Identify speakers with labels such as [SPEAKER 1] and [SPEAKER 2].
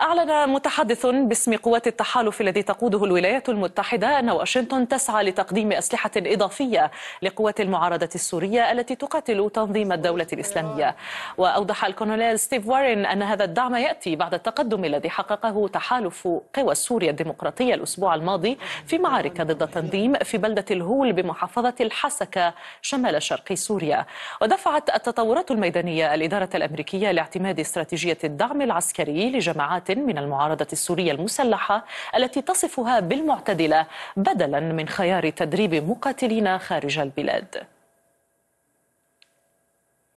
[SPEAKER 1] أعلن متحدث باسم قوات التحالف الذي تقوده الولايات المتحدة أن واشنطن تسعى لتقديم أسلحة إضافية لقوات المعارضة السورية التي تقاتل تنظيم الدولة الإسلامية وأوضح الكولونيل ستيف وارين أن هذا الدعم يأتي بعد التقدم الذي حققه تحالف قوى سوريا الديمقراطية الأسبوع الماضي في معارك ضد التنظيم في بلدة الهول بمحافظة الحسكة شمال شرقي سوريا ودفعت التطورات الميدانية الإدارة الأمريكية لاعتماد استراتيجية الدعم العسكري لجماعات من المعارضة السورية المسلحة التي تصفها بالمعتدلة بدلا من خيار تدريب مقاتلين خارج البلاد